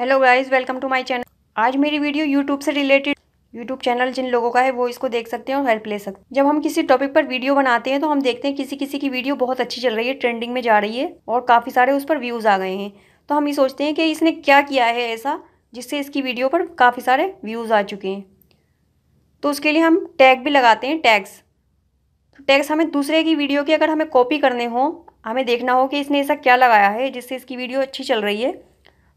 hello guys welcome to my channel आज मेरी video YouTube से रिलेटेड यूट्यूब चैनल जिन लोगों का है वो इसको देख सकते हैं और हेल्प ले सकते हैं जब हम किसी टॉपिक पर वीडियो बनाते हैं तो हम देखते हैं किसी किसी की वीडियो बहुत अच्छी चल रही है ट्रेंडिंग में जा रही है और काफ़ी सारे उस पर व्यूज़ आ गए हैं तो हम ये सोचते हैं कि इसने क्या किया है ऐसा जिससे इसकी वीडियो पर काफ़ी सारे व्यूज़ आ चुके हैं तो उसके लिए हम टैग भी लगाते हैं टैग्स तो टैग्स हमें दूसरे की वीडियो की अगर हमें कॉपी करने हों हमें देखना हो कि इसने ऐसा क्या लगाया है जिससे इसकी वीडियो अच्छी चल रही है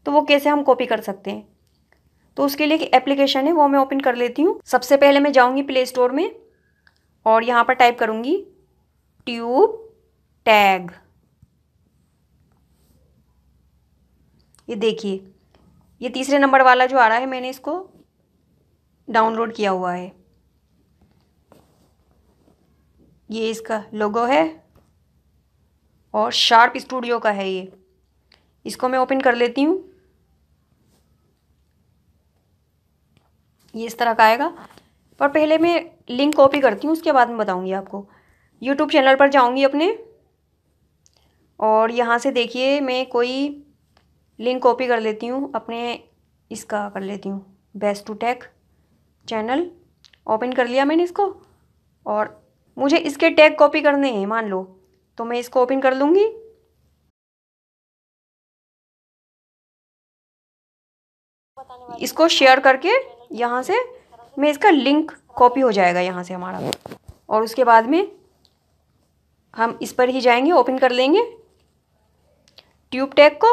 तो वो कैसे हम कॉपी कर सकते हैं तो उसके लिए एक एप्लीकेशन है वो मैं ओपन कर लेती हूँ सबसे पहले मैं जाऊँगी प्ले स्टोर में और यहाँ पर टाइप करूँगी ट्यूब टैग ये देखिए ये तीसरे नंबर वाला जो आ रहा है मैंने इसको डाउनलोड किया हुआ है ये इसका लोगो है और शार्प स्टूडियो का है ये इसको मैं ओपन कर लेती हूँ ये इस तरह का आएगा पर पहले मैं लिंक कॉपी करती हूँ उसके बाद में बताऊँगी आपको यूट्यूब चैनल पर जाऊँगी अपने और यहाँ से देखिए मैं कोई लिंक कॉपी कर लेती हूँ अपने इसका कर लेती हूँ best to tech channel open कर लिया मैंने इसको और मुझे इसके टैग कॉपी करने हैं मान लो तो मैं इसको ओपन कर लूँगी इसको शेयर करके यहाँ से मैं इसका लिंक कॉपी हो जाएगा यहाँ से हमारा और उसके बाद में हम इस पर ही जाएंगे ओपन कर लेंगे ट्यूब टैग को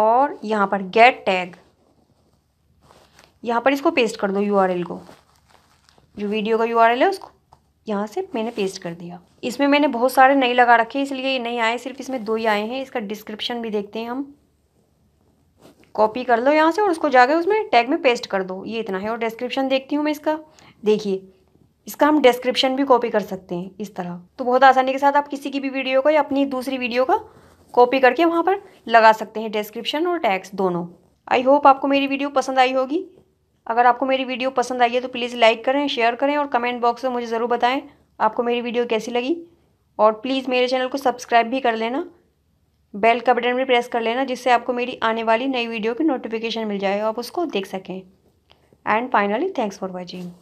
और यहाँ पर गेट टैग यहाँ पर इसको पेस्ट कर दो यूआरएल को जो वीडियो का यूआरएल है उसको यहाँ से मैंने पेस्ट कर दिया इसमें मैंने बहुत सारे नए लगा रखे इसलिए ये नहीं आए सिर्फ इसमें दो ही आए हैं इसका डिस्क्रिप्शन भी देखते हैं हम कॉपी कर लो यहाँ से और उसको जाके उसमें टैग में पेस्ट कर दो ये इतना है और डिस्क्रिप्शन देखती हूँ मैं इसका देखिए इसका हम डिस्क्रिप्शन भी कॉपी कर सकते हैं इस तरह तो बहुत आसानी के साथ आप किसी की भी वीडियो का या अपनी दूसरी वीडियो का कॉपी करके वहाँ पर लगा सकते हैं डिस्क्रिप्शन और टैग्स दोनों आई होप आपको मेरी वीडियो पसंद आई होगी अगर आपको मेरी वीडियो पसंद आई है तो प्लीज़ लाइक करें शेयर करें और कमेंट बॉक्स में मुझे ज़रूर बताएं आपको मेरी वीडियो कैसी लगी और प्लीज़ मेरे चैनल को सब्सक्राइब भी कर लेना बेल का बटन भी प्रेस कर लेना जिससे आपको मेरी आने वाली नई वीडियो की नोटिफिकेशन मिल जाए आप उसको देख सकें and finally thanks for watching